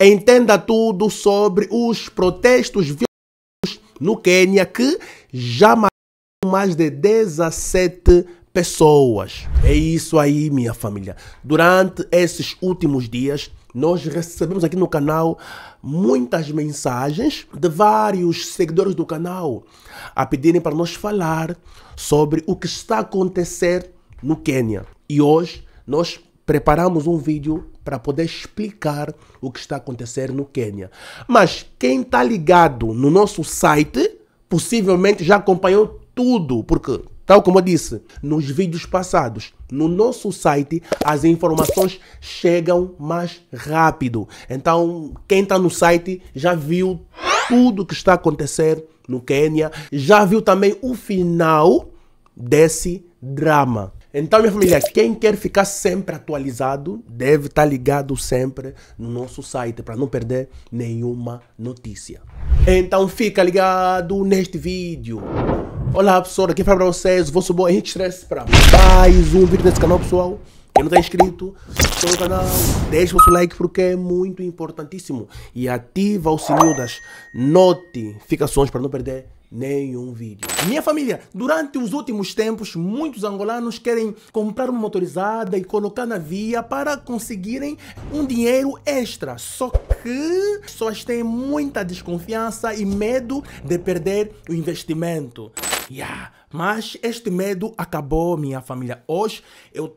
Entenda tudo sobre os protestos violentos no Quênia que já mataram mais de 17 pessoas. É isso aí, minha família. Durante esses últimos dias, nós recebemos aqui no canal muitas mensagens de vários seguidores do canal a pedirem para nós falar sobre o que está a acontecer no Quênia. E hoje nós preparamos um vídeo para poder explicar o que está acontecendo no Quênia. Mas quem está ligado no nosso site possivelmente já acompanhou tudo, porque Tal como eu disse nos vídeos passados, no nosso site as informações chegam mais rápido. Então, quem está no site já viu tudo o que está acontecendo no Quênia, já viu também o final desse drama. Então, minha família, quem quer ficar sempre atualizado, deve estar tá ligado sempre no nosso site para não perder nenhuma notícia. Então, fica ligado neste vídeo. Olá, pessoal, aqui é para vocês, subir bom Henrique Stress para mais um vídeo nesse canal, pessoal. Quem não está inscrito no canal, deixa o seu like porque é muito importantíssimo. E ativa o sininho das notificações para não perder nenhum vídeo. Minha família, durante os últimos tempos, muitos angolanos querem comprar uma motorizada e colocar na via para conseguirem um dinheiro extra. Só que pessoas têm muita desconfiança e medo de perder o investimento. Yeah. Mas este medo acabou, minha família. Hoje eu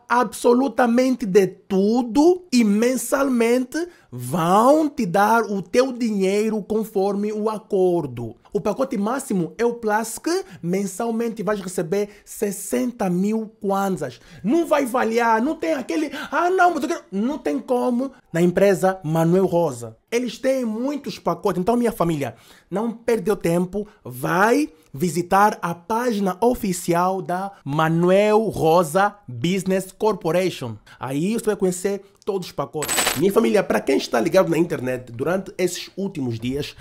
absolutamente de tudo e mensalmente vão te dar o teu dinheiro conforme o acordo. O pacote máximo é o Plus que mensalmente vais receber 60 mil kwanzas. Não vai variar, não tem aquele, ah não, mas eu quero... não tem como na empresa Manuel Rosa. Eles têm muitos pacotes, então minha família, não perdeu tempo, vai visitar a página oficial da Manuel Rosa Business Corporation. Aí você vai conhecer todos os pacotes. Minha família, para quem está ligado na internet durante esses últimos dias,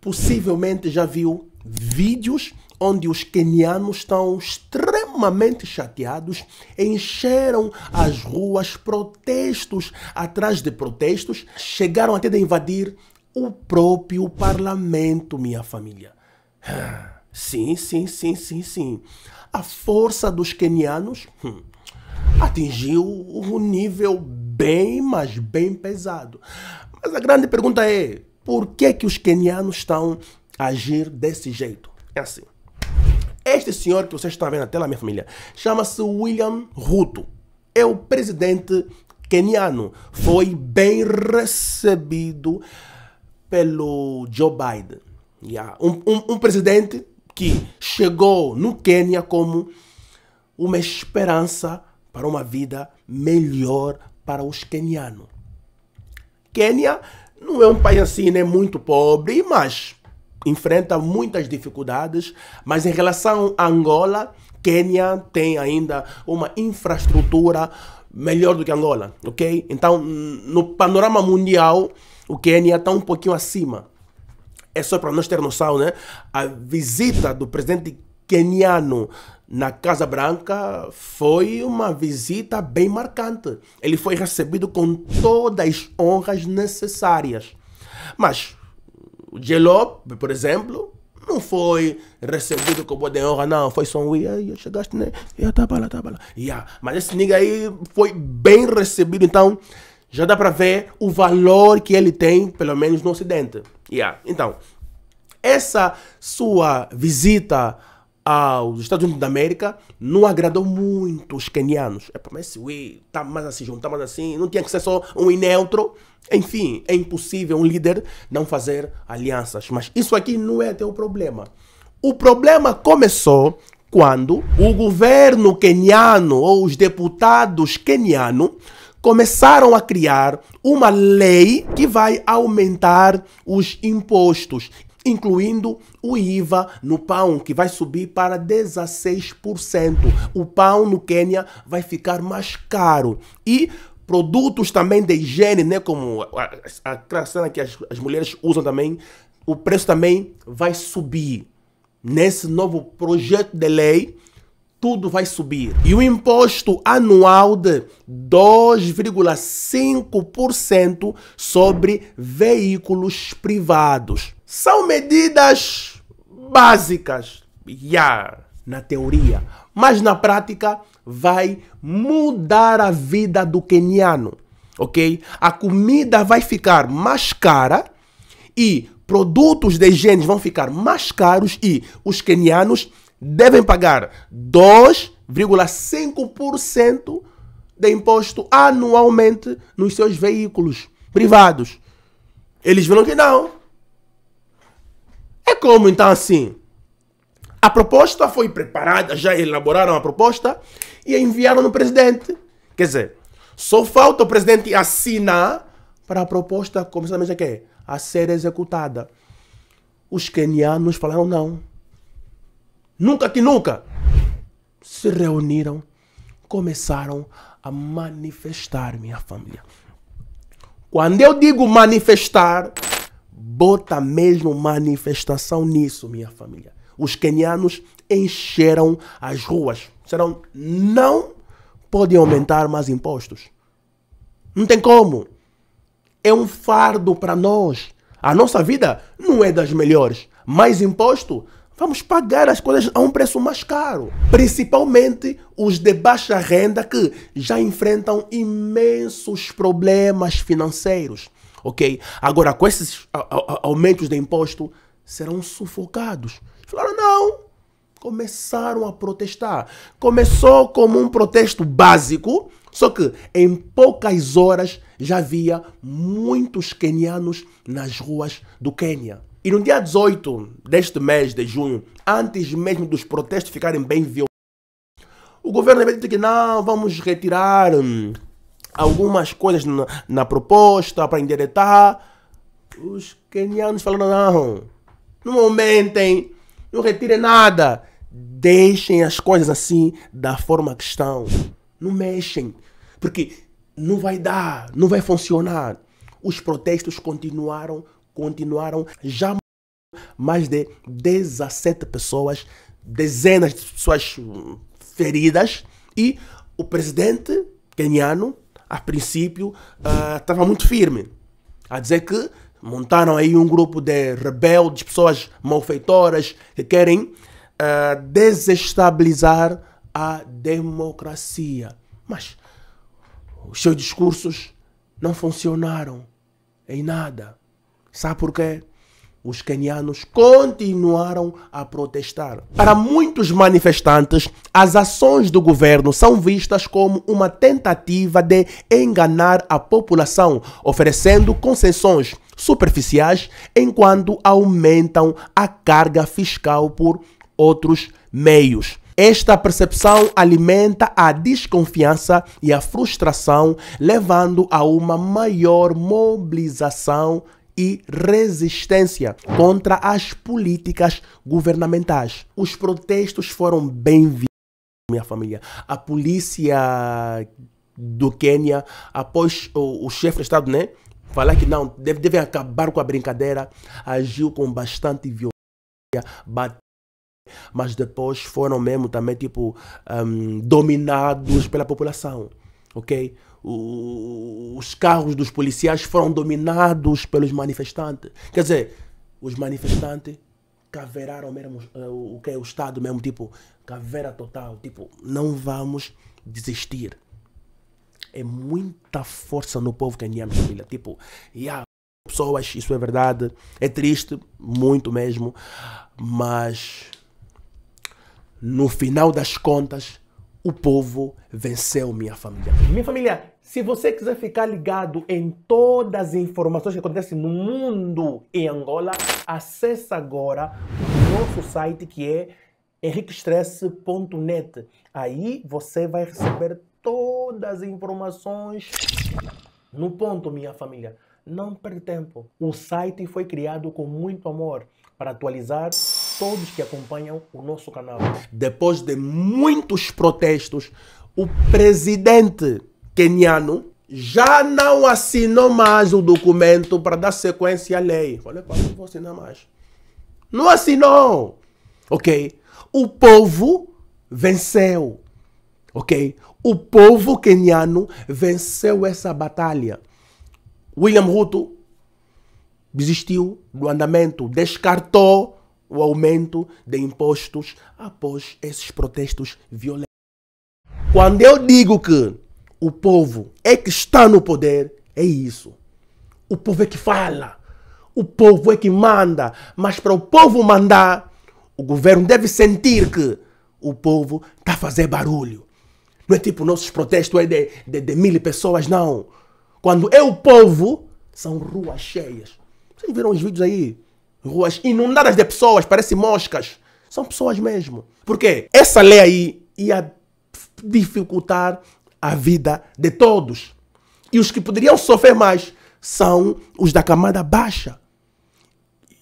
possivelmente já viu vídeos onde os quenianos estão extremamente chateados, encheram as ruas, protestos atrás de protestos, chegaram até a invadir o próprio parlamento, minha família. Sim, sim, sim, sim, sim. A força dos quenianos hum, atingiu um nível bem, mas bem pesado. Mas a grande pergunta é: por que, que os quenianos estão a agir desse jeito? É assim. Este senhor que vocês estão vendo na tela, minha família, chama-se William Ruto. É o presidente queniano. Foi bem recebido pelo Joe Biden. Yeah. Um, um, um presidente que chegou no Quênia como uma esperança para uma vida melhor para os quenianos. Quênia não é um país assim, né, muito pobre, mas enfrenta muitas dificuldades, mas em relação a Angola, Quênia tem ainda uma infraestrutura melhor do que Angola, ok? Então, no panorama mundial, o Quênia está um pouquinho acima é só para nós ter noção, né? A visita do presidente queniano na Casa Branca foi uma visita bem marcante. Ele foi recebido com todas as honras necessárias. Mas o Jelop, por exemplo, não foi recebido com boa de honra, não. Foi só um, eu chegaste, né? Eu tava lá, tava lá. Yeah. Mas esse nigga aí foi bem recebido, então já dá para ver o valor que ele tem, pelo menos no Ocidente. Yeah. Então, essa sua visita aos Estados Unidos da América não agradou muito os kenianos. É para esse ui, tá mais assim, juntar tá mais assim, não tinha que ser só um neutro. Enfim, é impossível um líder não fazer alianças. Mas isso aqui não é teu problema. O problema começou quando o governo queniano ou os deputados quenianos começaram a criar uma lei que vai aumentar os impostos, incluindo o IVA no pão, que vai subir para 16%. O pão no Quênia vai ficar mais caro. E produtos também de higiene, né, como a, cena que as, as mulheres usam também, o preço também vai subir. Nesse novo projeto de lei, tudo vai subir. E o imposto anual de 2,5% sobre veículos privados. São medidas básicas, yeah, na teoria, mas na prática vai mudar a vida do queniano, ok? A comida vai ficar mais cara e produtos de higiene vão ficar mais caros e os quenianos devem pagar 2,5% de imposto anualmente nos seus veículos privados. Eles viram que não. É como então assim? A proposta foi preparada, já elaboraram a proposta e enviaram no presidente. Quer dizer, só falta o presidente assinar para a proposta começar a, é, a ser executada. Os quenianos falaram não nunca que nunca, se reuniram, começaram a manifestar minha família. Quando eu digo manifestar, bota mesmo manifestação nisso, minha família. Os quenianos encheram as ruas. Serão não podem aumentar mais impostos. Não tem como. É um fardo para nós. A nossa vida não é das melhores. Mais imposto Vamos pagar as coisas a um preço mais caro. Principalmente os de baixa renda que já enfrentam imensos problemas financeiros. Ok? Agora, com esses aumentos de imposto, serão sufocados. Falaram, não. Começaram a protestar. Começou como um protesto básico, só que em poucas horas já havia muitos quenianos nas ruas do Quênia. E no dia 18 deste mês de junho, antes mesmo dos protestos ficarem bem violentos, o governo havia dito que não, vamos retirar hum, algumas coisas na, na proposta para endireitar. Os quenianos falaram: não, não aumentem, não retirem nada. Deixem as coisas assim, da forma que estão. Não mexem, porque não vai dar, não vai funcionar. Os protestos continuaram continuaram já mais de 17 pessoas, dezenas de pessoas feridas e o presidente keniano, a princípio, ah, estava uh, muito firme a dizer que montaram aí um grupo de rebeldes, pessoas malfeitoras que querem uh, desestabilizar a democracia. Mas os seus discursos não funcionaram em nada. Sabe por quê? Os quenianos continuaram a protestar. Para muitos manifestantes, as ações do governo são vistas como uma tentativa de enganar a população, oferecendo concessões superficiais enquanto aumentam a carga fiscal por outros meios. Esta percepção alimenta a desconfiança e a frustração, levando a uma maior mobilização e resistência contra as políticas governamentais. Os protestos foram bem vindos, minha família. A polícia do Quênia, após o, o chefe de Estado, né? Falar que não, devem deve acabar com a brincadeira, agiu com bastante violência, bateu mas depois foram mesmo também tipo um, dominados pela população ok? os carros dos policiais foram dominados pelos manifestantes. Quer dizer, os manifestantes caveraram mesmo eh, o que é o Estado mesmo, tipo, caveira total, tipo, não vamos desistir. É muita força no povo caniano, família. Tipo, e yeah, pessoas, isso é verdade. É triste, muito mesmo. Mas, no final das contas, o povo venceu minha família. Minha família, se você quiser ficar ligado em todas as informações que acontecem no mundo em Angola, acesse agora o nosso site que é henriquestresse.net. Aí você vai receber todas as informações no ponto, minha família. Não perde tempo. O site foi criado com muito amor para atualizar todos que acompanham o nosso canal. Depois de muitos protestos, o presidente queniano já não assinou mais o documento para dar sequência à lei. Falei, pá, não vou assinar mais. Não assinou! Ok? O povo venceu. Ok? O povo queniano venceu essa batalha. William Ruto desistiu do andamento, descartou o aumento de impostos após esses protestos violentos. Quando eu digo que o povo é que está no poder, é isso. O povo é que fala, o povo é que manda, mas para o povo mandar, o governo deve sentir que o povo está a fazer barulho. Não é tipo nossos protestos é de, de, de mil pessoas, não. Quando é o povo, são ruas cheias. Vocês viram os vídeos aí? ruas inundadas de pessoas, parecem moscas. São pessoas mesmo. porque Essa lei aí ia dificultar a vida de todos. E os que poderiam sofrer mais são os da camada baixa.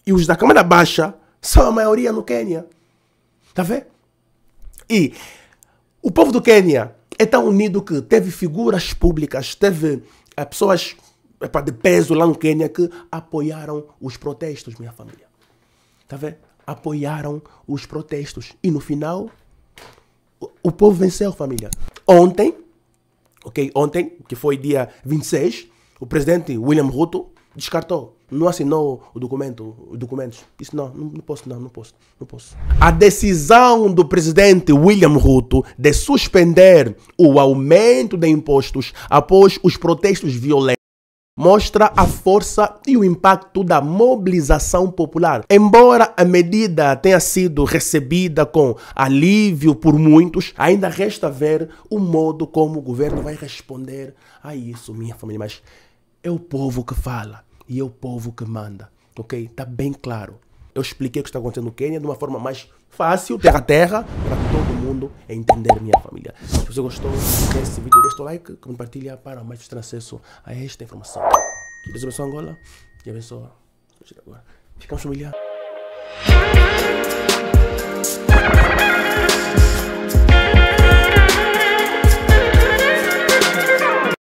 E os da camada baixa são a maioria no Quênia. Tá vendo? E o povo do Quênia é tão unido que teve figuras públicas, teve eh, pessoas epa, é de peso lá no Quênia que apoiaram os protestos, minha família. Tá vendo? Apoiaram os protestos. E no final, o, o povo venceu, família. Ontem, ok? Ontem, que foi dia 26, o presidente William Ruto descartou. Não assinou o documento, os documentos. Isso não, não, não, posso, não, não posso, não posso. A decisão do presidente William Ruto de suspender o aumento de impostos após os protestos violentos mostra a força e o impacto da mobilização popular. Embora a medida tenha sido recebida com alívio por muitos, ainda resta ver o modo como o governo vai responder a isso, minha família. Mas é o povo que fala e é o povo que manda, ok? Está bem claro eu expliquei o que está acontecendo no Quênia de uma forma mais fácil, terra a terra, para todo mundo entender minha família. Se você gostou desse vídeo, deixa o like, compartilha para mais ter acesso a esta informação. Que Deus abençoe Angola e abençoa. Ficamos familiares.